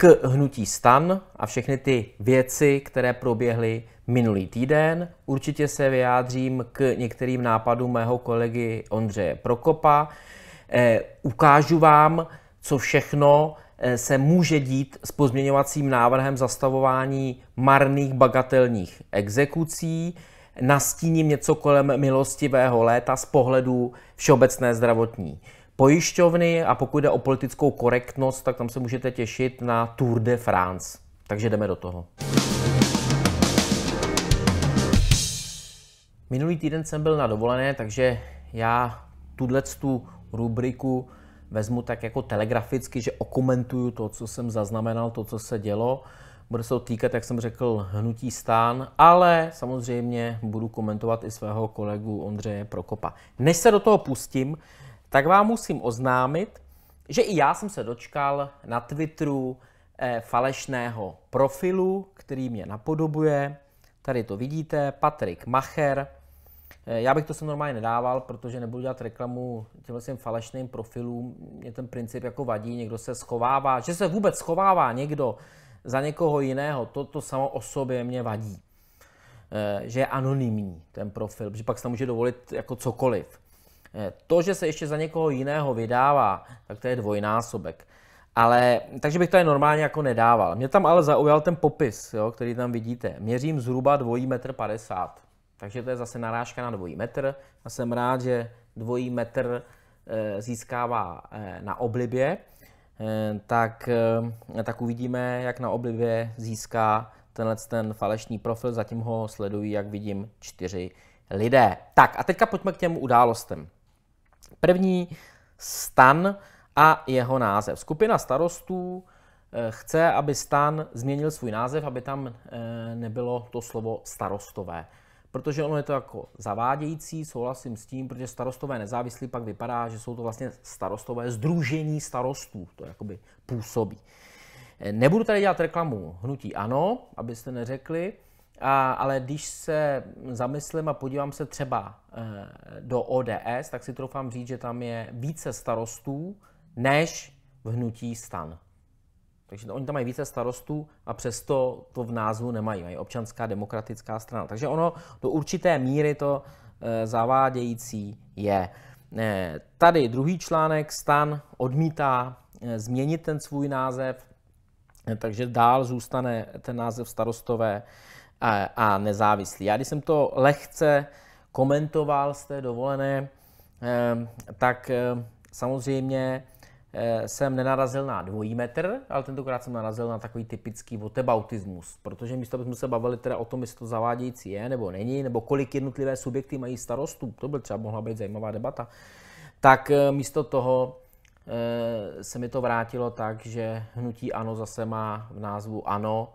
k hnutí stan a všechny ty věci, které proběhly minulý týden. Určitě se vyjádřím k některým nápadům mého kolegy Ondřeje Prokopa. Eh, ukážu vám, co všechno eh, se může dít s pozměňovacím návrhem zastavování marných bagatelních exekucí. Nastíním něco kolem milostivého léta z pohledu Všeobecné zdravotní pojišťovny a pokud jde o politickou korektnost, tak tam se můžete těšit na Tour de France. Takže jdeme do toho. Minulý týden jsem byl na dovolené, takže já tuhle tu rubriku vezmu tak jako telegraficky, že okomentuju to, co jsem zaznamenal, to, co se dělo. Bude se to týkat, jak jsem řekl, hnutí stán, ale samozřejmě budu komentovat i svého kolegu Ondřeje Prokopa. Než se do toho pustím, tak vám musím oznámit, že i já jsem se dočkal na Twitteru eh, falešného profilu, který mě napodobuje. Tady to vidíte, Patrik Macher. Eh, já bych to sem normálně nedával, protože nebudu dělat reklamu těmhle těm falešným profilům. Mě ten princip jako vadí, někdo se schovává, že se vůbec schovává někdo za někoho jiného, to, to samo o sobě mě vadí. Eh, že je anonymní ten profil, protože pak se tam může dovolit jako cokoliv. Eh, to, že se ještě za někoho jiného vydává, tak to je dvojnásobek. Ale, takže bych to je normálně jako nedával. Mě tam ale zaujal ten popis, jo, který tam vidíte. Měřím zhruba dvojí metr 50. Takže to je zase narážka na dvojí metr. A jsem rád, že dvojí metr e, získává e, na oblibě. E, tak, e, tak uvidíme, jak na oblibě získá tenhle ten falešný profil. Zatím ho sledují, jak vidím, čtyři lidé. Tak a teďka pojďme k těm událostem. První stan a jeho název. Skupina starostů eh, chce, aby stan změnil svůj název, aby tam eh, nebylo to slovo starostové. Protože ono je to jako zavádějící, souhlasím s tím, protože starostové nezávislí pak vypadá, že jsou to vlastně starostové združení starostů. To jakoby působí. Eh, nebudu tady dělat reklamu hnutí ano, abyste neřekli, a, ale když se zamyslím a podívám se třeba e, do ODS, tak si troufám říct, že tam je více starostů než v hnutí stan. Takže oni tam mají více starostů a přesto to v názvu nemají. Mají občanská demokratická strana. Takže ono do určité míry to e, zavádějící je. E, tady druhý článek stan odmítá e, změnit ten svůj název, e, takže dál zůstane ten název starostové. E, a nezávislý. Já když jsem to lehce komentoval z té dovolené, ehm, tak ehm, samozřejmě eh, jsem nenarazil na dvojí metr, ale tentokrát jsem narazil na takový typický whataboutismus, protože místo, abychom se bavili teda o tom, jestli to zavádějící je nebo není, nebo kolik jednotlivé subjekty mají starostů, to by třeba mohla být zajímavá debata, tak eh, místo toho eh, se mi to vrátilo tak, že hnutí ANO zase má v názvu ANO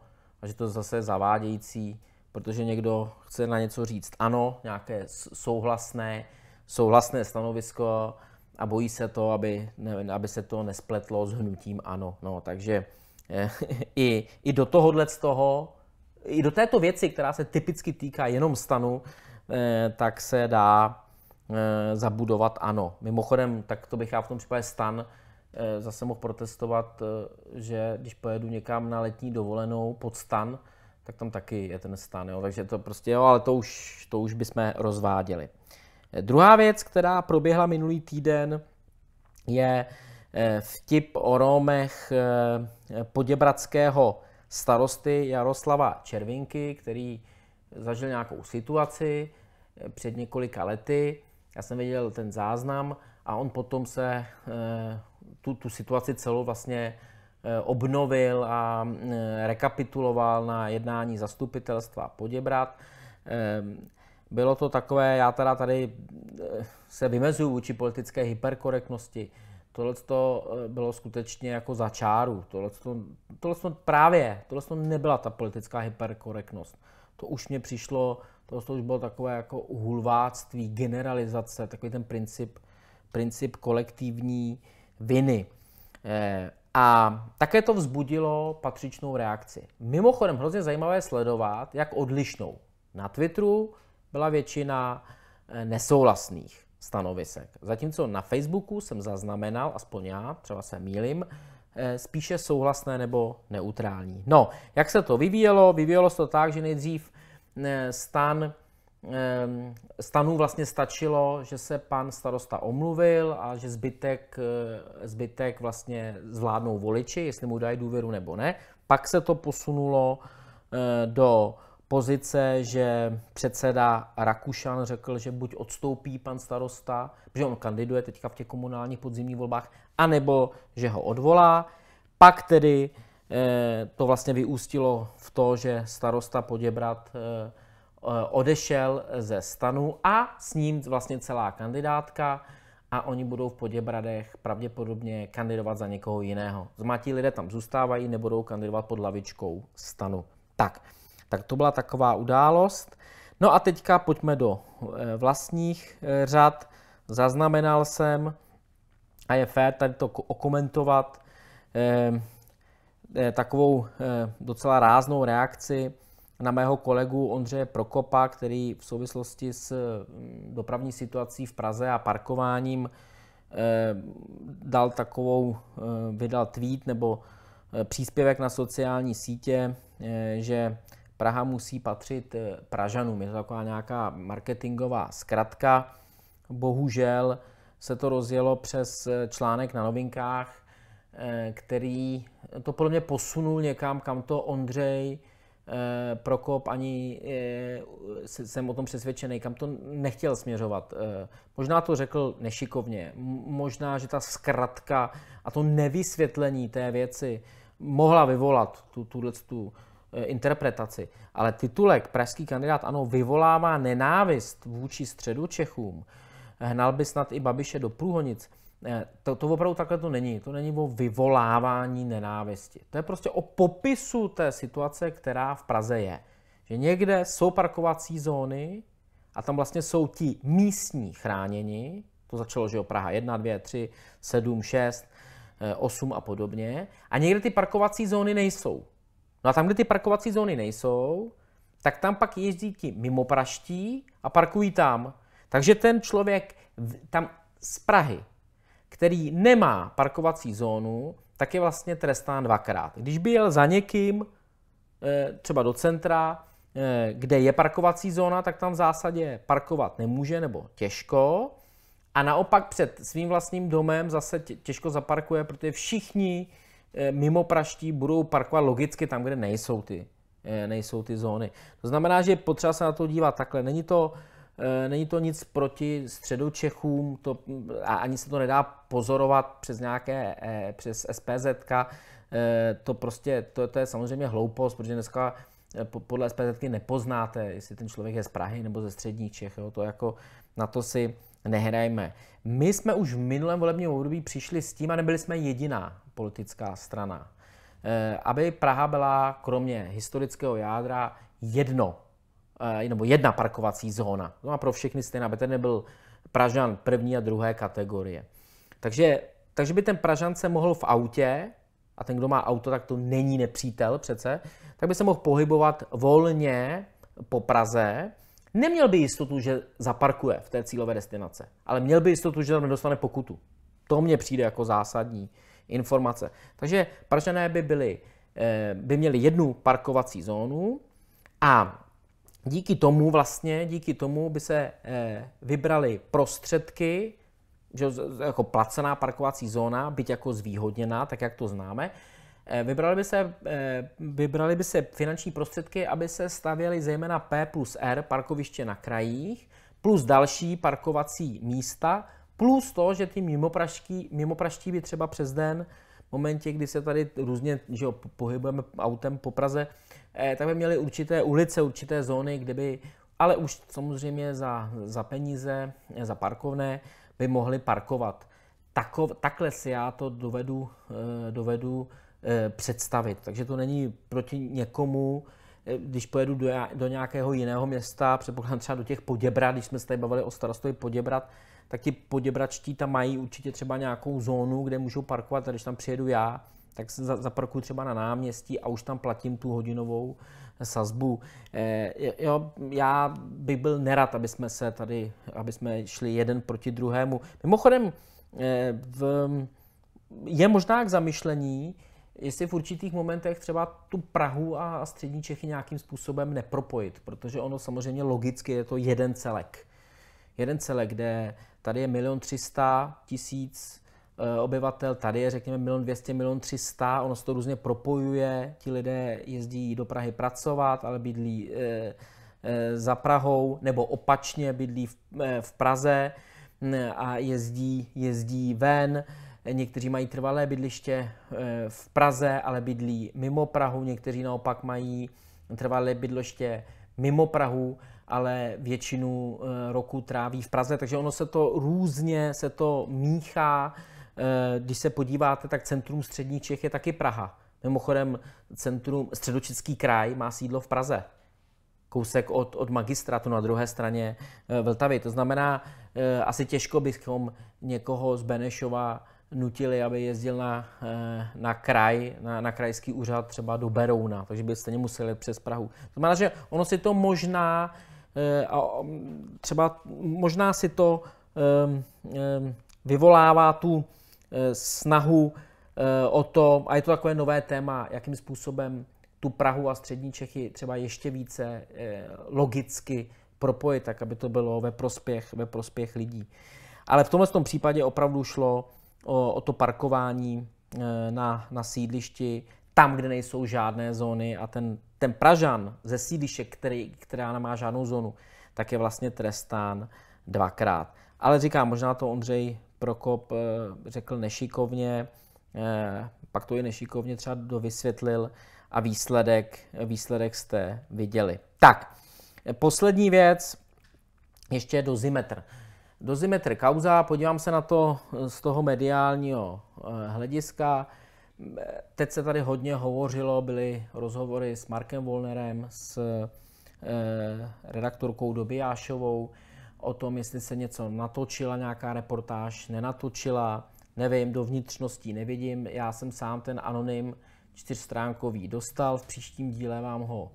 a že to je zase zavádějící, protože někdo chce na něco říct ano, nějaké souhlasné, souhlasné stanovisko a bojí se to, aby, ne, aby se to nespletlo s hnutím ano. No, takže eh, i, i do tohohle z toho, i do této věci, která se typicky týká jenom stanu, eh, tak se dá eh, zabudovat ano. Mimochodem, tak to bych já v tom případě stan Eh, zase mohl protestovat, eh, že když pojedu někam na letní dovolenou pod stan, tak tam taky je ten stan, jo? takže to prostě, jo, ale to už, to už bychom rozváděli. Eh, druhá věc, která proběhla minulý týden, je vtip o Rómech poděbradského starosty Jaroslava Červinky, který zažil nějakou situaci před několika lety. Já jsem viděl ten záznam a on potom se tu, tu situaci celou vlastně eh, obnovil a eh, rekapituloval na jednání zastupitelstva Poděbrat. Ehm, bylo to takové, já teda tady eh, se vymezuju vůči politické hyperkorektnosti. Tohle to bylo skutečně jako za čáru. Tohle, to, tohle to právě, tohle to nebyla ta politická hyperkorektnost. To už mě přišlo, tohle to už bylo takové jako hulváctví, generalizace, takový ten princip, princip kolektivní, eh, viny. Eh, a také to vzbudilo patřičnou reakci. Mimochodem, hrozně zajímavé sledovat, jak odlišnou. Na Twitteru byla většina eh, nesouhlasných stanovisek. Zatímco na Facebooku jsem zaznamenal, aspoň já, třeba se mílim, eh, spíše souhlasné nebo neutrální. No, jak se to vyvíjelo? Vyvíjelo se to tak, že nejdřív stan Ehm, stanů vlastně stačilo, že se pan starosta omluvil a že zbytek, eh, zbytek vlastně zvládnou voliči, jestli mu dají důvěru nebo ne. Pak se to posunulo eh, do pozice, že předseda Rakušan řekl, že buď odstoupí pan starosta, že on kandiduje teďka v těch komunálních podzimních volbách, anebo že ho odvolá. Pak tedy eh, to vlastně vyústilo v to, že starosta Poděbrat Eh, odešel ze stanu a s ním vlastně celá kandidátka a oni budou v Poděbradech pravděpodobně kandidovat za někoho jiného. Zmatí lidé tam zůstávají, nebudou kandidovat pod lavičkou stanu. Tak, tak to byla taková událost. No a teďka pojďme do eh, vlastních eh, řad. Zaznamenal jsem, a je fér tady to okomentovat, takovou docela ráznou reakci na mého kolegu Ondřeje Prokopa, který v souvislosti s mm, dopravní situací v Praze a parkováním eh, dal takovou, eh, vydal tweet nebo eh, příspěvek na sociální sítě, že Praha musí patřit Pražanům. Je to taková nějaká marketingová zkratka. Bohužel se to rozjelo přes článek na novinkách, který to podle mě posunul někam, kam to Ondřej Eh, Prokop ani eh, jsem o tom přesvědčený, kam to nechtěl směřovat. Eh, možná to řekl nešikovně, možná, že ta zkratka a to nevysvětlení té věci mohla vyvolat tu, tuhle tu interpretaci. Ale titulek Pražský kandidát ano vyvolává nenávist vůči středu Čechům. Hnal by snad i Babiše do průhonic Eh, to, to opravdu takhle to není. To není o vyvolávání nenávisti. To je prostě o popisu té situace, která v Praze je. Že někde jsou parkovací zóny a tam vlastně jsou ti místní chráněni. To začalo, že jo, Praha 1, 2, 3, 7, 6, 8 a podobně. A někde ty parkovací zóny nejsou. No a tam, kde ty parkovací zóny nejsou, tak tam pak jezdí ti Praští a parkují tam. Takže ten člověk tam z Prahy který nemá parkovací zónu, tak je vlastně trestán dvakrát. Když by jel za někým, eh, třeba do centra, eh, kde je parkovací zóna, tak tam v zásadě parkovat nemůže nebo těžko. A naopak před svým vlastním domem zase těžko zaparkuje, protože všichni eh, mimo praští budou parkovat logicky tam, kde nejsou ty, nejsou ty zóny. To znamená, že potřeba se na to dívat takhle. Není to Eh, není to nic proti středu Čechům to, a ani se to nedá pozorovat přes nějaké, eh, přes SPZ. Eh, to prostě, to, to je samozřejmě hloupost, protože dneska podle SPZ nepoznáte, jestli ten člověk je z Prahy nebo ze středních Čech. Jo? To jako na to si nehrajme. My jsme už v minulém volebním období přišli s tím, a nebyli jsme jediná politická strana, aby Praha byla kromě historického jádra jedno Eh, nebo jedna parkovací zóna. No a pro všechny stejná, aby ten nebyl Pražan první a druhé kategorie. Takže, takže by ten Pražan se mohl v autě, a ten, kdo má auto, tak to není nepřítel přece, tak by se mohl pohybovat volně po Praze. Neměl by jistotu, že zaparkuje v té cílové destinace, ale měl by jistotu, že tam nedostane pokutu. To mně přijde jako zásadní informace. Takže Pražané by, byli, eh, by měli jednu parkovací zónu a díky tomu vlastně, díky tomu by se eh, vybrali prostředky, že, jako placená parkovací zóna, byť jako zvýhodněná, tak jak to známe, eh, Vybrali by, se, eh, vybrali by se finanční prostředky, aby se stavěly zejména P plus R parkoviště na krajích, plus další parkovací místa, plus to, že ty mimopraští, mimopraští by třeba přes den momentě, kdy se tady různě že jo, pohybujeme autem po Praze, eh, tak by měli určité ulice, určité zóny, kde by, ale už samozřejmě za, za peníze, eh, za parkovné, by mohli parkovat. Takov, takhle si já to dovedu, eh, dovedu eh, představit. Takže to není proti někomu, eh, když pojedu do, do nějakého jiného města, předpokládám třeba do těch Poděbrad, když jsme se tady bavili o starostovi Poděbrad, tak ti poděbračtí tam mají určitě třeba nějakou zónu, kde můžou parkovat a když tam přijedu já, tak se zaparkuju třeba na náměstí a už tam platím tu hodinovou sazbu. Eh, jo, já bych byl nerad, aby jsme se tady, aby jsme šli jeden proti druhému. Mimochodem, eh, v, je možná k zamyšlení, jestli v určitých momentech třeba tu Prahu a střední Čechy nějakým způsobem nepropojit, protože ono samozřejmě logicky je to jeden celek jeden celek, kde tady je milion třista tisíc eh, obyvatel, tady je řekněme milion dvěstě, milion třista, ono se to různě propojuje, ti lidé jezdí do Prahy pracovat, ale bydlí eh, eh, za Prahou, nebo opačně bydlí v, v Praze a jezdí, jezdí ven. Někteří mají trvalé bydliště v Praze, ale bydlí mimo Prahu, někteří naopak mají trvalé bydliště mimo Prahu ale většinu eh, roku tráví v Praze, takže ono se to různě se to míchá. Eh, když se podíváte, tak centrum střední Čech je taky Praha. Mimochodem, centrum středočeský kraj má sídlo v Praze. Kousek od, od magistratu na druhé straně eh, Vltavy. To znamená, asi těžko bychom někoho z Benešova nutili, aby jezdil na, na kraj, na, na krajský úřad třeba do Berouna, takže byste stejně přes Prahu. To znamená, že ono si to možná Eh, a mm, třeba možná si to vyvolává tu eh, snahu eh, o to, a je to takové nové téma, jakým způsobem tu Prahu a střední Čechy třeba ještě více logicky propojit, tak aby to bylo ve prospěch, ve prospěch lidí. Ale v tomhle tom případě opravdu šlo o, o to parkování na, na sídlišti, tam, kde nejsou žádné zóny a ten ten Pražan ze sídliště, který, která nemá žádnou zónu, tak je vlastně trestán dvakrát. Ale říkám, možná to Ondřej Prokop eh, řekl nešikovně, eh, pak to i nešikovně třeba dovysvětlil a výsledek, výsledek jste viděli. Tak, poslední věc, ještě dozimetr. Dozimetr kauza, podívám se na to z toho mediálního eh, hlediska. Teď se tady hodně hovořilo, byly rozhovory s Markem Volnerem, s eh, redaktorkou Dobijášovou o tom, jestli se něco natočila, nějaká reportáž nenatočila, nevím, do vnitřností nevidím. Já jsem sám ten anonym čtyřstránkový dostal, v příštím díle vám ho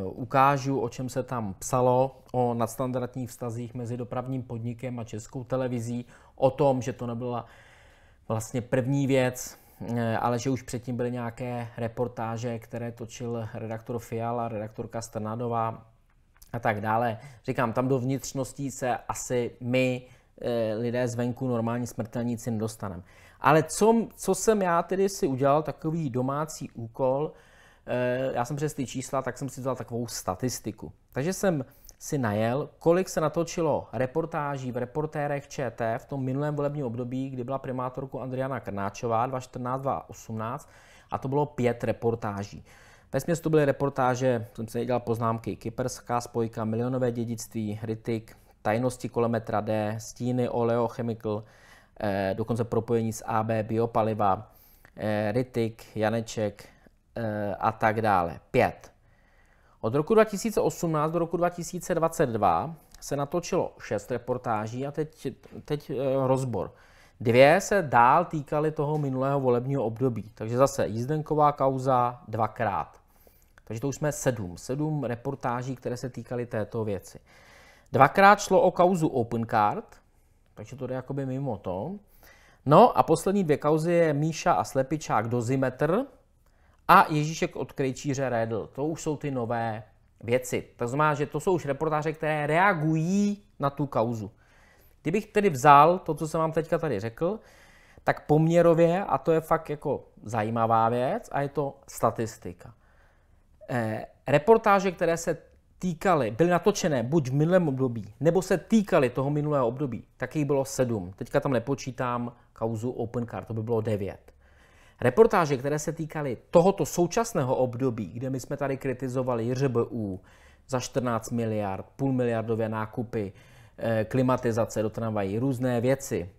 eh, ukážu, o čem se tam psalo, o nadstandardních vztazích mezi dopravním podnikem a českou televizí, o tom, že to nebyla vlastně první věc, Eh, ale že už předtím byly nějaké reportáže, které točil redaktor Fiala, redaktorka Strnadová a tak dále. Říkám, tam do vnitřností se asi my, eh, lidé zvenku, normální smrtelníci nedostaneme. Ale co, co jsem já tedy si udělal, takový domácí úkol, eh, já jsem přes ty čísla, tak jsem si vzal takovou statistiku. Takže jsem si najel, kolik se natočilo reportáží v reportérech ČT v tom minulém volebním období, kdy byla primátorku Andriana Krnáčová 2014-2018 a to bylo pět reportáží. Ve směstu to byly reportáže, jsem si dělal poznámky, Kyperská spojka, Milionové dědictví, Rytik, Tajnosti kolemetra D, Stíny, Oleo, Chemical, eh, dokonce propojení s AB, biopaliva, eh, Rytik, Janeček eh, a tak dále. Pět. Od roku 2018 do roku 2022 se natočilo šest reportáží a teď, teď eh, rozbor. Dvě se dál týkaly toho minulého volebního období, takže zase jízdenková kauza dvakrát. Takže to už jsme sedm, sedm reportáží, které se týkaly této věci. Dvakrát šlo o kauzu Card, takže to jde jakoby mimo to. No a poslední dvě kauzy je Míša a Slepičák dozimetr, a Ježíšek od Krejčíře Redl. To už jsou ty nové věci. To znamená, že to jsou už reportáže, které reagují na tu kauzu. Kdybych tedy vzal to, co jsem vám teďka tady řekl, tak poměrově, a to je fakt jako zajímavá věc, a je to statistika. Eh, reportáže, které se týkaly, byly natočené buď v minulém období, nebo se týkaly toho minulého období, tak jich bylo sedm. Teďka tam nepočítám kauzu Open Car, to by bylo devět. Reportáže, které se týkaly tohoto současného období, kde my jsme tady kritizovali JŘBU za 14 miliard, půl miliardové nákupy, eh, klimatizace do tramvají, různé věci,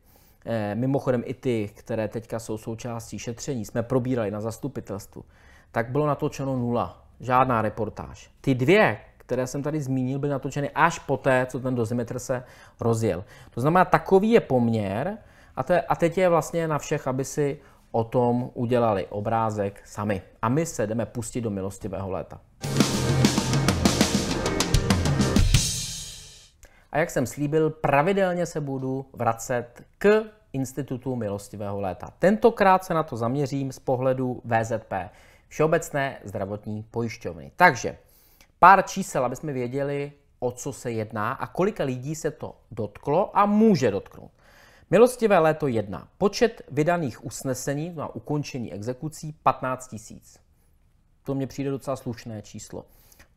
eh, mimochodem i ty, které teďka jsou součástí šetření, jsme probírali na zastupitelstvu, tak bylo natočeno nula. Žádná reportáž. Ty dvě, které jsem tady zmínil, byly natočeny až poté, co ten dozimetr se rozjel. To znamená, takový je poměr a, te, a teď je vlastně na všech, aby si o tom udělali obrázek sami. A my se jdeme pustit do milostivého léta. A jak jsem slíbil, pravidelně se budu vracet k Institutu milostivého léta. Tentokrát se na to zaměřím z pohledu VZP, Všeobecné zdravotní pojišťovny. Takže pár čísel, aby jsme věděli, o co se jedná a kolika lidí se to dotklo a může dotknout. Milostivé léto 1. Počet vydaných usnesení na ukončení exekucí 15 tisíc. To mně přijde docela slušné číslo.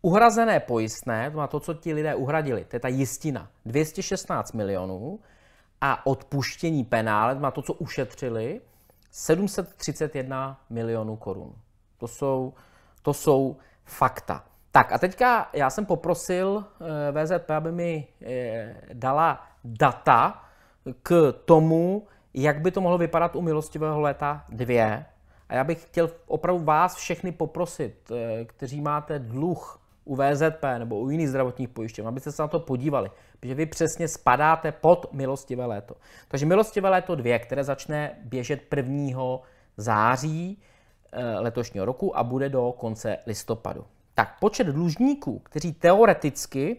Uhrazené pojistné, to má to, co ti lidé uhradili, to je ta jistina, 216 milionů a odpuštění penále, to má to, co ušetřili, 731 milionů korun. To jsou, to jsou fakta. Tak a teďka já jsem poprosil eh, VZP, aby mi eh, dala data, k tomu, jak by to mohlo vypadat u milostivého léta 2. A já bych chtěl opravdu vás všechny poprosit, eh, kteří máte dluh u VZP nebo u jiných zdravotních pojišťoven, abyste se na to podívali, protože vy přesně spadáte pod milostivé léto. Takže milostivé léto 2, které začne běžet 1. září eh, letošního roku a bude do konce listopadu. Tak počet dlužníků, kteří teoreticky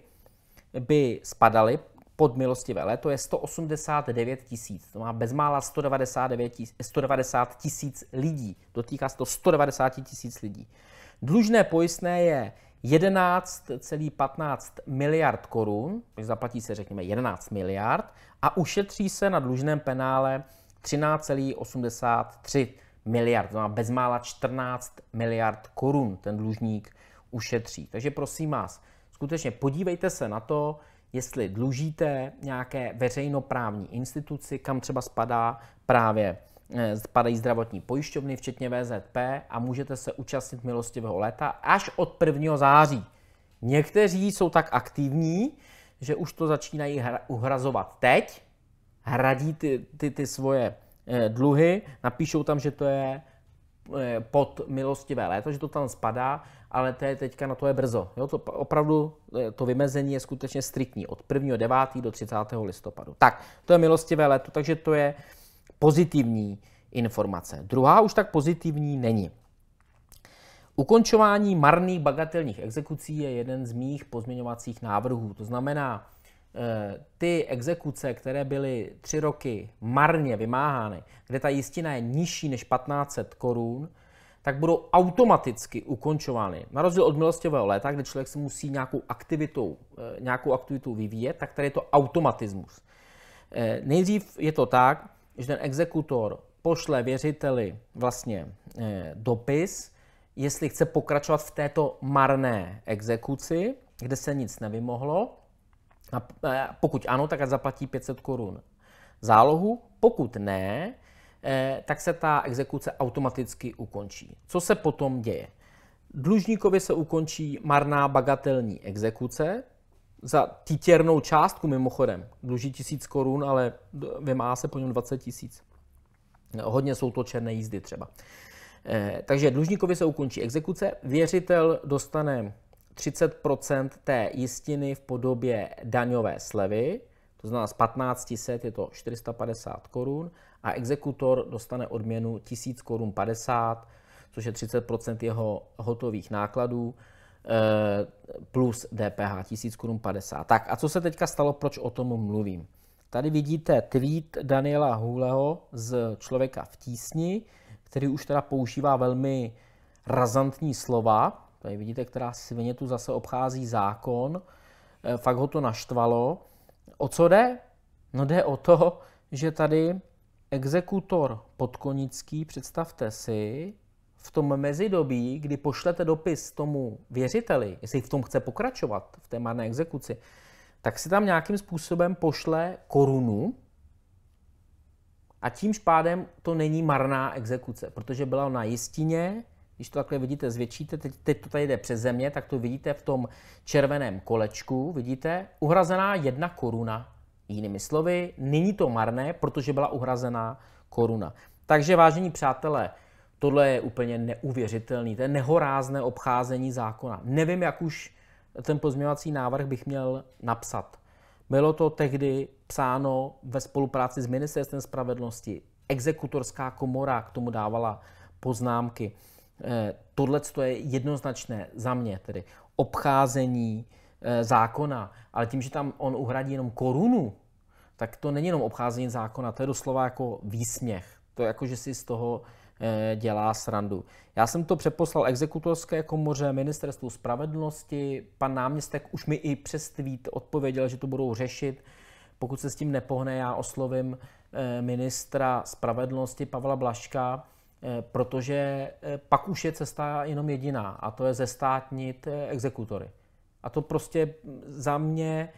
by spadali pod milostivé léto je 189 tisíc. To má bezmála 199 190 tisíc lidí. Dotýká se to 190 tisíc lidí. Dlužné pojistné je 11,15 miliard korun, takže zaplatí se řekněme 11 miliard a ušetří se na dlužném penále 13,83 miliard, to má bezmála 14 miliard korun ten dlužník ušetří. Takže prosím vás, skutečně podívejte se na to, jestli dlužíte nějaké veřejnoprávní instituci, kam třeba spadá právě eh, spadají zdravotní pojišťovny, včetně VZP a můžete se účastnit milostivého léta až od 1. září. Někteří jsou tak aktivní, že už to začínají uhrazovat teď, hradí ty, ty, ty svoje eh, dluhy, napíšou tam, že to je eh, pod milostivé léto, že to tam spadá ale to je teďka na to je brzo. Jo, to opravdu to vymezení je skutečně striktní od 1. 9. do 30. listopadu. Tak, to je milostivé léto, takže to je pozitivní informace. Druhá už tak pozitivní není. Ukončování marných bagatelních exekucí je jeden z mých pozměňovacích návrhů. To znamená, eh, ty exekuce, které byly tři roky marně vymáhány, kde ta jistina je nižší než 1500 korun, tak budou automaticky ukončovány. Na rozdíl od milostivého léta, kde člověk se musí nějakou aktivitou, eh, nějakou aktivitu vyvíjet, tak tady je to automatismus. Eh, nejdřív je to tak, že ten exekutor pošle věřiteli vlastně eh, dopis, jestli chce pokračovat v této marné exekuci, kde se nic nevymohlo. A pokud ano, tak zaplatí 500 korun zálohu. Pokud ne, Eh, tak se ta exekuce automaticky ukončí. Co se potom děje? Dlužníkovi se ukončí marná bagatelní exekuce, za títěrnou částku mimochodem, dluží tisíc korun, ale vymá se po něm 20 tisíc. Hodně jsou to černé jízdy třeba. Eh, takže dlužníkovi se ukončí exekuce, věřitel dostane 30 té jistiny v podobě daňové slevy, to znamená z 1500 je to 450 korun a exekutor dostane odměnu 1000 korun 50, což je 30 jeho hotových nákladů eh, plus DPH 1000 korun 50. Tak a co se teďka stalo, proč o tom mluvím? Tady vidíte tweet Daniela Huleho z Člověka v tísni, který už teda používá velmi razantní slova. Tady vidíte, která svině tu zase obchází zákon. Eh, fakt ho to naštvalo. O co jde? No jde o to, že tady exekutor podkonický, představte si, v tom mezidobí, kdy pošlete dopis tomu věřiteli, jestli v tom chce pokračovat, v té marné exekuci, tak si tam nějakým způsobem pošle korunu a tím pádem to není marná exekuce, protože byla na jistině, když to takhle vidíte, zvětšíte, teď, teď to tady jde přes země, tak to vidíte v tom červeném kolečku, vidíte, uhrazená jedna koruna Jinými slovy, není to marné, protože byla uhrazená koruna. Takže, vážení přátelé, tohle je úplně neuvěřitelný, to je nehorázné obcházení zákona. Nevím, jak už ten pozměňovací návrh bych měl napsat. Bylo to tehdy psáno ve spolupráci s Ministerstvem spravedlnosti. Exekutorská komora k tomu dávala poznámky. Eh, tohle je jednoznačné za mě, tedy obcházení Eh, zákona, ale tím, že tam on uhradí jenom korunu, tak to není jenom obcházení zákona, to je doslova jako výsměch. To je jako, že si z toho eh, dělá srandu. Já jsem to přeposlal exekutorské komoře, ministerstvu spravedlnosti, pan náměstek už mi i přes tweet odpověděl, že to budou řešit. Pokud se s tím nepohne, já oslovím eh, ministra spravedlnosti Pavla Blaška, protože pak už je cesta jenom jediná a to je zestátnit exekutory. A to prostě za mě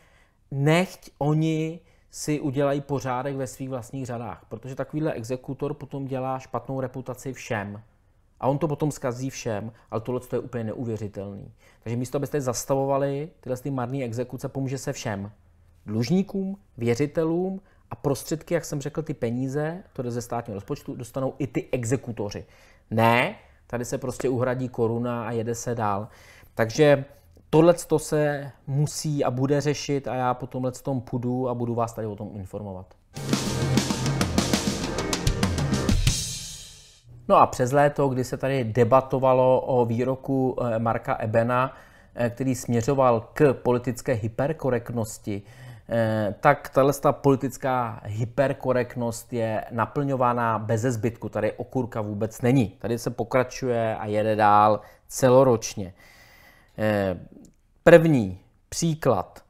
nechť oni si udělají pořádek ve svých vlastních řadách, protože takovýhle exekutor potom dělá špatnou reputaci všem. A on to potom zkazí všem, ale tohle je úplně neuvěřitelný. Takže místo, abyste zastavovali tyhle ty marné exekuce, pomůže se všem. Dlužníkům, věřitelům a prostředky, jak jsem řekl, ty peníze, to jde ze státního rozpočtu, dostanou i ty exekutoři. Ne, tady se prostě uhradí koruna a jede se dál. Takže tohle se musí a bude řešit a já po tomhle tom půjdu a budu vás tady o tom informovat. No a přes léto, kdy se tady debatovalo o výroku eh, Marka Ebena, eh, který směřoval k politické hyperkorektnosti, eh, tak tato politická hyperkorektnost je naplňována bez zbytku. Tady okurka vůbec není. Tady se pokračuje a jede dál celoročně. Eh, první příklad.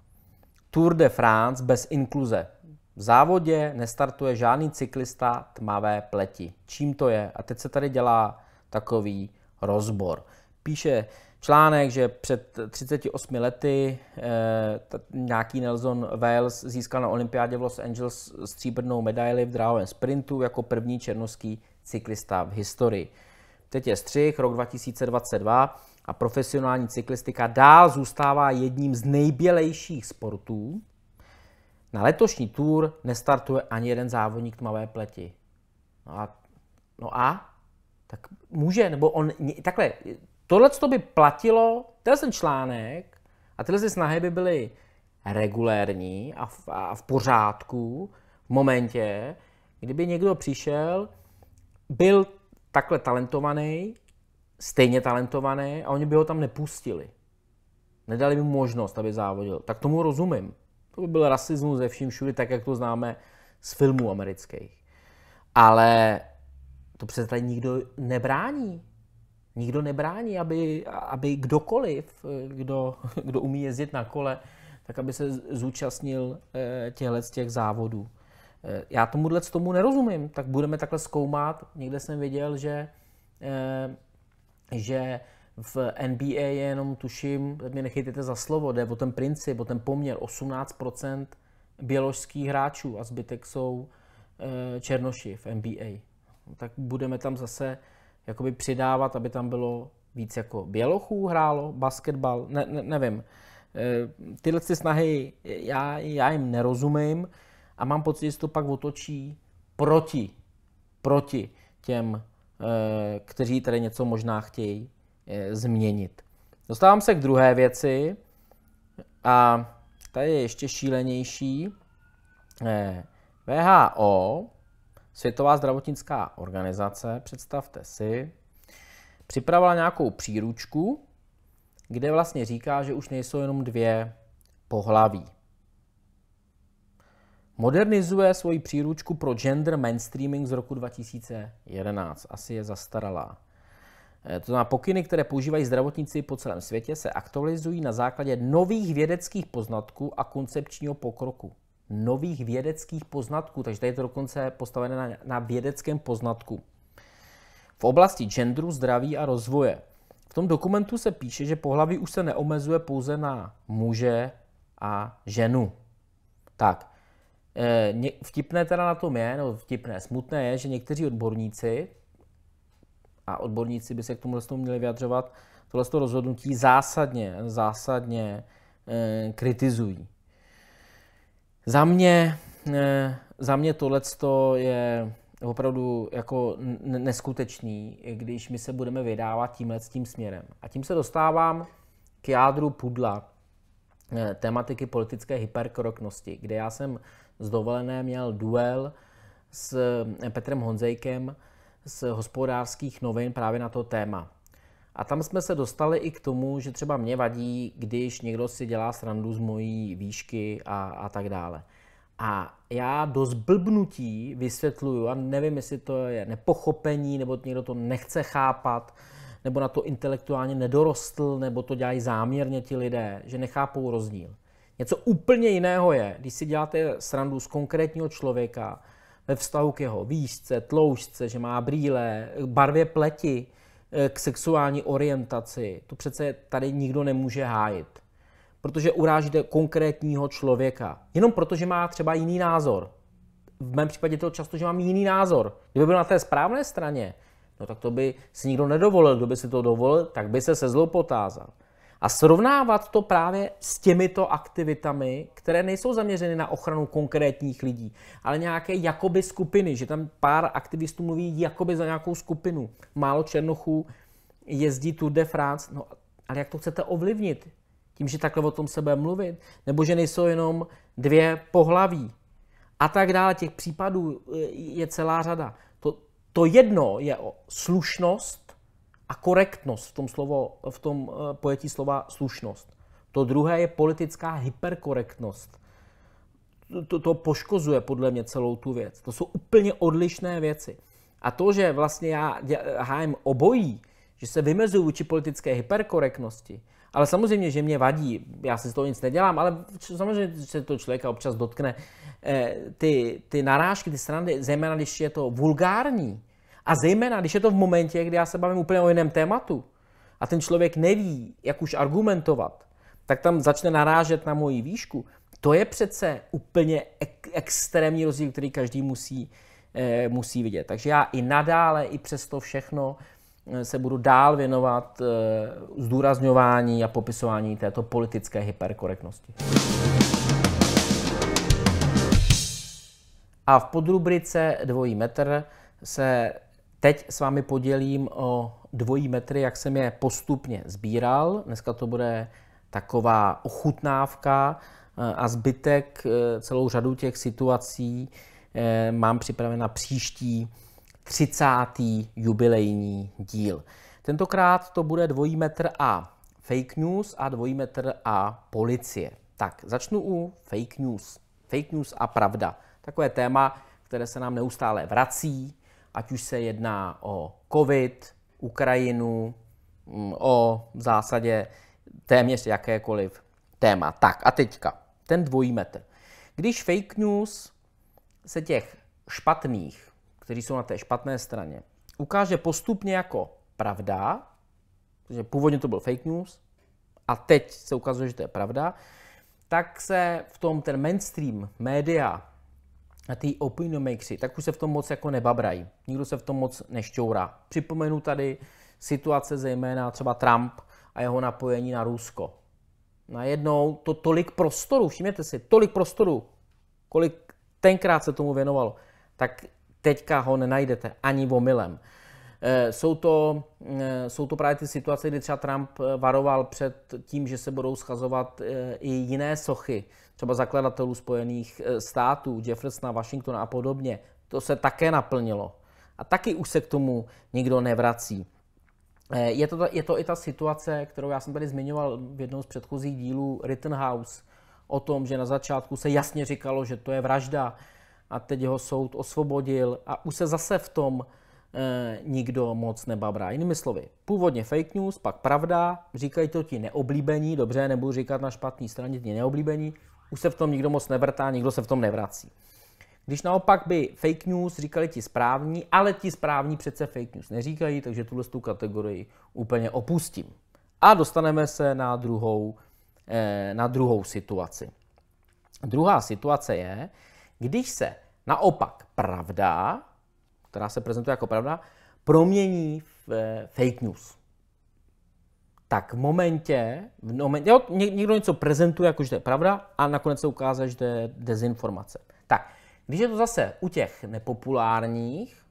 Tour de France bez inkluze. V závodě nestartuje žádný cyklista tmavé pleti. Čím to je? A teď se tady dělá takový rozbor. Píše článek, že před 38 lety eh, nějaký Nelson Wales získal na olympiádě v Los Angeles stříbrnou medaili v dráhovém sprintu jako první černoský cyklista v historii. Teď je střih, rok 2022 a profesionální cyklistika dál zůstává jedním z nejbělejších sportů. Na letošní tour nestartuje ani jeden závodník tmavé pleti. No a, no a? Tak může, nebo on, takhle, tohle to by platilo, tenhle ten článek a tyhle ty snahy by byly regulérní a v, a v pořádku v momentě, kdyby někdo přišel, byl takhle talentovaný, stejně talentovaný a oni by ho tam nepustili. Nedali by mu možnost, aby závodil. Tak tomu rozumím. To by byl rasismus ze vším všude, tak jak to známe z filmů amerických. Ale to přece tady nikdo nebrání. Nikdo nebrání, aby, aby kdokoliv, kdo, kdo umí jezdit na kole, tak aby se zúčastnil eh, těchto těch závodů. Eh, já tomuhle tomu nerozumím, tak budeme takhle zkoumat. Někde jsem věděl, že, eh, že v NBA je jenom, tuším, mě nechytíte za slovo, jde o ten princip, o ten poměr 18% běložských hráčů a zbytek jsou eh, černoši v NBA. No, tak budeme tam zase jakoby přidávat, aby tam bylo víc jako bělochů hrálo, basketbal, ne, ne, nevím. Tyhle ty snahy já, já jim nerozumím a mám pocit, že se to pak otočí proti, proti těm, eh, kteří tady něco možná chtějí eh, změnit. Dostávám se k druhé věci a ta je ještě šílenější. Eh, VHO, Světová zdravotnická organizace, představte si, připravila nějakou příručku, kde vlastně říká, že už nejsou jenom dvě pohlaví. Modernizuje svoji příručku pro gender mainstreaming z roku 2011. Asi je zastaralá. Eh, to znamená, pokyny, které používají zdravotníci po celém světě, se aktualizují na základě nových vědeckých poznatků a koncepčního pokroku. Nových vědeckých poznatků, takže tady je to dokonce postavené na, na vědeckém poznatku. V oblasti genderu, zdraví a rozvoje. V tom dokumentu se píše, že pohlaví už se neomezuje pouze na muže a ženu. Tak, Eh, vtipné teda na tom je, nebo vtipné, smutné je, že někteří odborníci, a odborníci by se k tomu tomu měli vyjadřovat, tohle rozhodnutí zásadně, zásadně eh, kritizují. Za mě, eh, za mě tohle je opravdu jako neskutečný, když my se budeme vydávat tímhle tím směrem. A tím se dostávám k jádru pudla tematiky politické hyperkroknosti, kde já jsem z dovolené měl duel s eh, Petrem Honzejkem z hospodářských novin právě na to téma. A tam jsme se dostali i k tomu, že třeba mě vadí, když někdo si dělá srandu z mojí výšky a, a tak dále. A já do zblbnutí vysvětluju, a nevím, jestli to je nepochopení, nebo někdo to nechce chápat, nebo na to intelektuálně nedorostl, nebo to dělají záměrně ti lidé, že nechápou rozdíl. Něco úplně jiného je, když si děláte srandu z konkrétního člověka ve vztahu k jeho výšce, tloušce, že má brýle, barvě pleti, eh, k sexuální orientaci. To přece tady nikdo nemůže hájit. Protože urážíte konkrétního člověka. Jenom proto, že má třeba jiný názor. V mém případě to často, že mám jiný názor. Kdyby byl na té správné straně, no tak to by si nikdo nedovolil. Kdo by si to dovolil, tak by se se zlou potázal. A srovnávat to právě s těmito aktivitami, které nejsou zaměřeny na ochranu konkrétních lidí, ale nějaké jakoby skupiny, že tam pár aktivistů mluví jakoby za nějakou skupinu. Málo Černochů jezdí Tour de France, no ale jak to chcete ovlivnit? Tím, že takhle o tom sebe mluvit? Nebo že nejsou jenom dvě pohlaví? A tak dále, těch případů eh, je celá řada. To, to jedno je o slušnost, a korektnost v tom, slovo, v tom eh, pojetí slova slušnost. To druhé je politická hyperkorektnost. To, to poškozuje podle mě celou tu věc. To jsou úplně odlišné věci. A to, že vlastně já hájem obojí, že se vymezuju vůči politické hyperkorektnosti, ale samozřejmě, že mě vadí, já si z toho nic nedělám, ale samozřejmě se to člověka občas dotkne. Eh, ty, ty narážky, ty strany, zejména když je to vulgární, a zejména, když je to v momentě, kdy já se bavím úplně o jiném tématu a ten člověk neví, jak už argumentovat, tak tam začne narážet na moji výšku. To je přece úplně ek- extrémní rozdíl, který každý musí, eh, musí vidět. Takže já i nadále, i přes to všechno eh, se budu dál věnovat eh, zdůrazňování a popisování této politické hyperkorektnosti. A v podrubrice dvojí metr se Teď s vámi podělím o dvojí metry, jak jsem je postupně sbíral. Dneska to bude taková ochutnávka eh, a zbytek eh, celou řadu těch situací eh, mám připraven na příští 30. jubilejní díl. Tentokrát to bude dvojí metr a fake news a dvojí metr a policie. Tak, začnu u fake news. Fake news a pravda. Takové téma, které se nám neustále vrací, ať už se jedná o COVID, Ukrajinu, mm, o v zásadě téměř jakékoliv téma. Tak a teďka, ten dvojí metr. Když fake news se těch špatných, kteří jsou na té špatné straně, ukáže postupně jako pravda, protože původně to byl fake news, a teď se ukazuje, že to je pravda, tak se v tom ten mainstream média na té opinion makersy, tak už se v tom moc jako nebabrají. Nikdo se v tom moc nešťourá. Připomenu tady situace zejména třeba Trump a jeho napojení na Rusko. Najednou to tolik prostoru, všimněte si, tolik prostoru, kolik tenkrát se tomu věnovalo, tak teďka ho nenajdete ani omylem. Eh, jsou to, eh, jsou to právě ty situace, kdy třeba Trump eh, varoval před tím, že se budou schazovat i jiné sochy, třeba zakladatelů Spojených států, Jeffersona, Washingtona a podobně. To se také naplnilo. A taky už se k tomu nikdo nevrací. Je to, je to i ta situace, kterou já jsem tady zmiňoval v jednom z předchozích dílů Rittenhouse, o tom, že na začátku se jasně říkalo, že to je vražda a teď ho soud osvobodil a už se zase v tom Eh, nikdo moc nebabrá. Jinými slovy, původně fake news, pak pravda, říkají to ti neoblíbení, dobře, nebudu říkat na špatný straně ti neoblíbení, už se v tom nikdo moc nevrtá, nikdo se v tom nevrací. Když naopak by fake news říkali ti správní, ale ti správní přece fake news neříkají, takže tuhle tu kategorii úplně opustím. A dostaneme se na druhou, eh, na druhou situaci. Druhá situace je, když se naopak pravda která se prezentuje jako pravda, promění v eh, fake news. Tak v momentě, v momentě jo, někdo něco prezentuje jako, že to je pravda a nakonec se ukáže, že to je dezinformace. Tak, když je to zase u těch nepopulárních,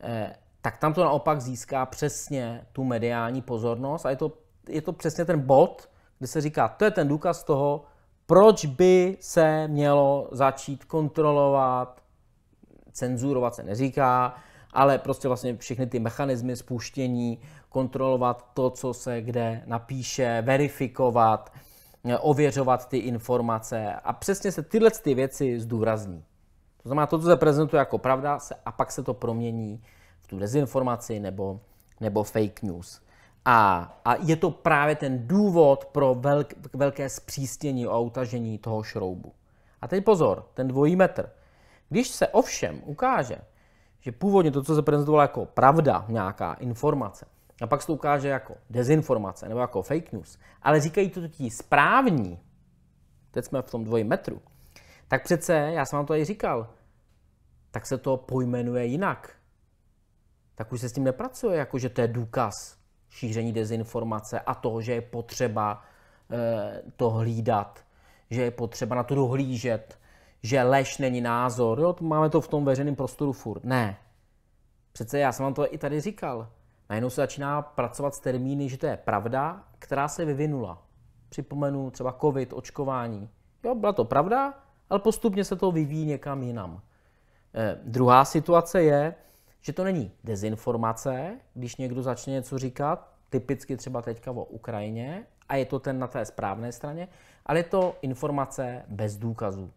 eh, tak tam to naopak získá přesně tu mediální pozornost a je to, je to přesně ten bod, kde se říká, to je ten důkaz toho, proč by se mělo začít kontrolovat cenzurovat se neříká, ale prostě vlastně všechny ty mechanismy spuštění, kontrolovat to, co se kde napíše, verifikovat, eh, ověřovat ty informace a přesně se tyhle ty věci zdůrazní. To znamená, to, co se prezentuje jako pravda, se, a pak se to promění v tu dezinformaci nebo, nebo fake news. A, a je to právě ten důvod pro velk, velké zpřístění a utažení toho šroubu. A teď pozor, ten dvojí metr. Když se ovšem ukáže, že původně to, co se prezentovalo jako pravda, nějaká informace, a pak se to ukáže jako dezinformace nebo jako fake news, ale říkají to ti správní, teď jsme v tom dvojmetru. metru, tak přece, já jsem vám to i říkal, tak se to pojmenuje jinak. Tak už se s tím nepracuje, jako že to je důkaz šíření dezinformace a toho, že je potřeba e, to hlídat, že je potřeba na to dohlížet, že lež není názor, jo, máme to v tom veřejném prostoru furt. Ne. Přece já jsem vám to i tady říkal. Najednou se začíná pracovat s termíny, že to je pravda, která se vyvinula. Připomenu třeba covid, očkování. Jo, byla to pravda, ale postupně se to vyvíjí někam jinam. Eh, druhá situace je, že to není dezinformace, když někdo začne něco říkat, typicky třeba teďka o Ukrajině, a je to ten na té správné straně, ale je to informace bez důkazů.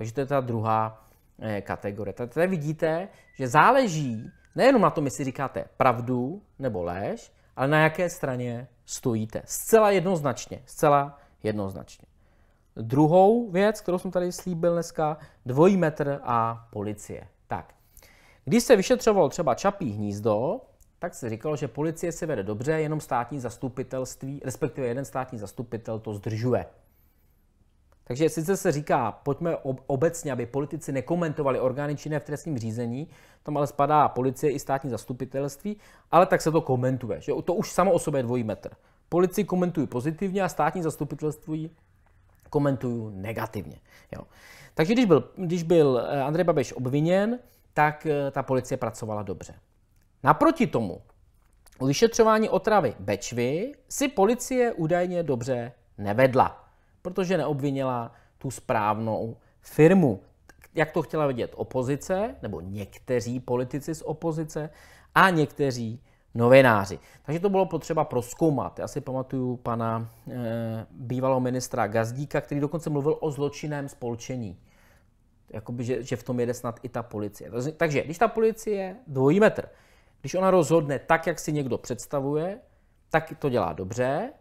Takže to je ta druhá eh, kategorie. Tady vidíte, že záleží nejenom na tom, jestli říkáte pravdu nebo lež, ale na jaké straně stojíte. Zcela jednoznačně, zcela jednoznačně. Druhou věc, kterou jsem tady slíbil dneska, dvojí metr a policie. Tak, když se vyšetřoval třeba Čapí hnízdo, tak se říkalo, že policie se vede dobře, jenom státní zastupitelství, respektive jeden státní zastupitel to zdržuje. Takže sice se říká, pojďme obecně, aby politici nekomentovali orgány činné v trestním řízení, tam ale spadá policie i státní zastupitelství, ale tak se to komentuje. Že to už samo o sobě je dvojí metr. Policii komentují pozitivně a státní zastupitelství komentují negativně. Jo. Takže když byl, když byl eh, Andrej Babiš obviněn, tak eh, ta policie pracovala dobře. Naproti tomu, u vyšetřování otravy Bečvy si policie údajně dobře nevedla protože neobvinila tu správnou firmu. Jak to chtěla vidět opozice, nebo někteří politici z opozice a někteří novináři. Takže to bylo potřeba proskoumat. Já si pamatuju pana e, bývalého ministra Gazdíka, který dokonce mluvil o zločinném spolčení. Jakoby, že, že v tom jede snad i ta policie. Takže když ta policie, dvojí metr, když ona rozhodne tak, jak si někdo představuje, tak to dělá dobře,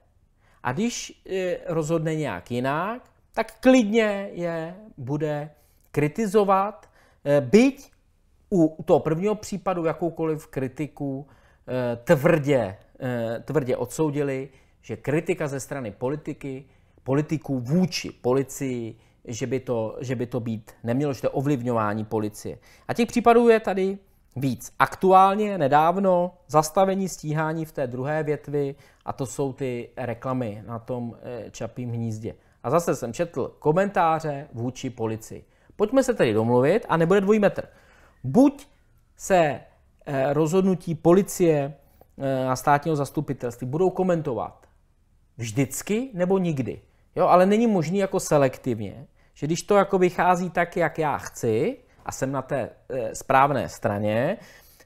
a když e, rozhodne nějak jinak, tak klidně je bude kritizovat, e, byť u toho prvního případu jakoukoliv kritiku e, tvrdě, tvrdě odsoudili, že kritika ze strany politiky, politiků vůči policii, že by to, že by to být nemělo, že to ovlivňování policie. A těch případů je tady víc. Aktuálně nedávno zastavení stíhání v té druhé větvi a to jsou ty reklamy na tom eh, čapím hnízdě. A zase jsem četl komentáře vůči policii. Pojďme se tedy domluvit a nebude dvojí metr. Buď se eh, rozhodnutí policie eh, a státního zastupitelství budou komentovat vždycky nebo nikdy. Jo, ale není možný jako selektivně, že když to jako vychází tak, jak já chci, a jsem na té eh, správné straně,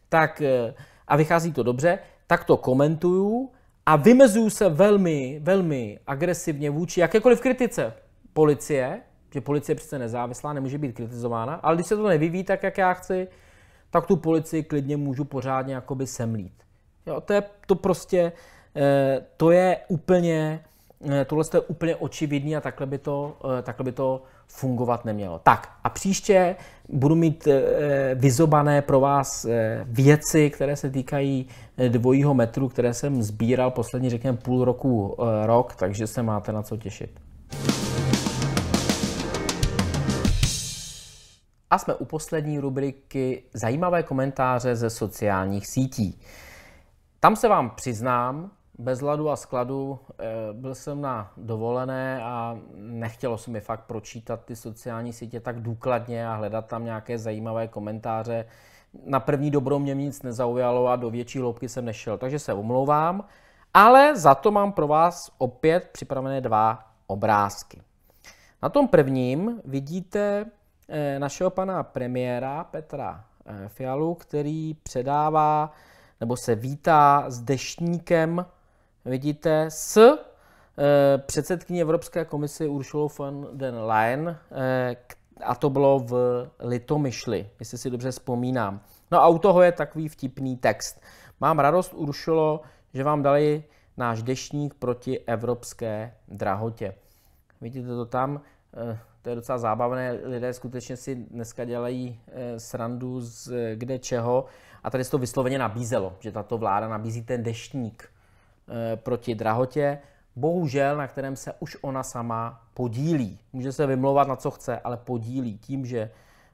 tak eh, a vychází to dobře, tak to komentuju a vymezuju se velmi, velmi agresivně vůči jakékoliv kritice policie, že policie je přece nezávislá, nemůže být kritizována, ale když se to nevyvíjí tak, jak já chci, tak tu policii klidně můžu pořádně jakoby semlít. Jo, to je to prostě, eh, to je úplně, tohle je úplně očividný a takhle by to, takhle by to fungovat nemělo. Tak a příště budu mít e, vyzobané pro vás e, věci, které se týkají eh, dvojího metru, které jsem sbíral poslední, řekněme, půl roku e, rok, takže se máte na co těšit. A jsme u poslední rubriky Zajímavé komentáře ze sociálních sítí. Tam se vám přiznám, bez ladu a skladu eh, byl jsem na dovolené a nechtělo se mi fakt pročítat ty sociální sítě tak důkladně a hledat tam nějaké zajímavé komentáře. Na první dobro mě nic nezaujalo a do větší hloubky jsem nešel, takže se omlouvám. Ale za to mám pro vás opět připravené dva obrázky. Na tom prvním vidíte eh, našeho pana premiéra Petra eh, Fialu, který předává nebo se vítá s deštníkem vidíte, s eh, předsedkyní Evropské komise Uršulou von den Leyen, eh, a to bylo v Litomyšli, jestli si dobře vzpomínám. No a u toho je takový vtipný text. Mám radost, Uršulo, že vám dali náš dešník proti evropské drahotě. Vidíte to tam? Eh, to je docela zábavné. Lidé skutečně si dneska dělají srandu z kde čeho. A tady se to vysloveně nabízelo, že tato vláda nabízí ten deštník Eh, proti drahotě, bohužel na kterém se už ona sama podílí. Může se vymlouvat na co chce, ale podílí tím, že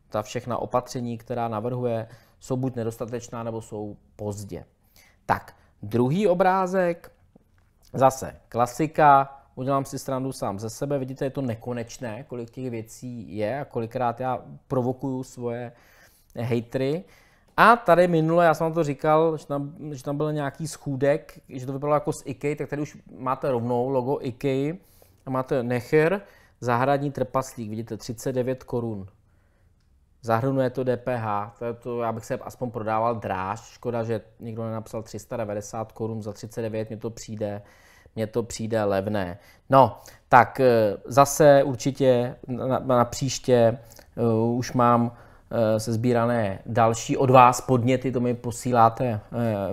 ta všechna opatření, která navrhuje, jsou buď nedostatečná nebo jsou pozdě. Tak, druhý obrázek, zase klasika, udělám si stranu sám ze sebe, vidíte, je to nekonečné, kolik těch věcí je a kolikrát já provokuju svoje hejtry. A tady minule, já jsem vám to říkal, že tam, že tam byl nějaký schůdek, že to vypadalo jako z IKEA, tak tady už máte rovnou logo IKEA a máte Necher, zahradní trpaslík, vidíte, 39 korun. Zahrnuje to DPH, to, je to já bych se aspoň prodával dráž, škoda, že někdo nenapsal 390 korun za 39, mně to přijde, mně to přijde levné. No, tak eh, zase určitě na, na příště uh, už mám Eh, se sbírané další od vás podněty, to mi posíláte eh,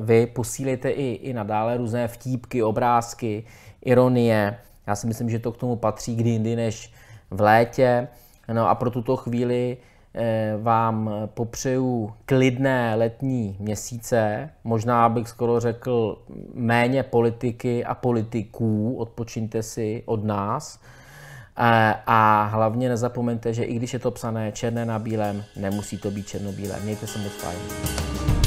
vy, posílejte i, i nadále různé vtípky, obrázky, ironie. Já si myslím, že to k tomu patří kdy jindy než v létě. No a pro tuto chvíli eh, vám popřeju klidné letní měsíce, možná bych skoro řekl méně politiky a politiků, odpočiňte si od nás. A hlavně nezapomeňte, že i když je to psané černé na bílém, nemusí to být černobílé. Mějte se moc fajn.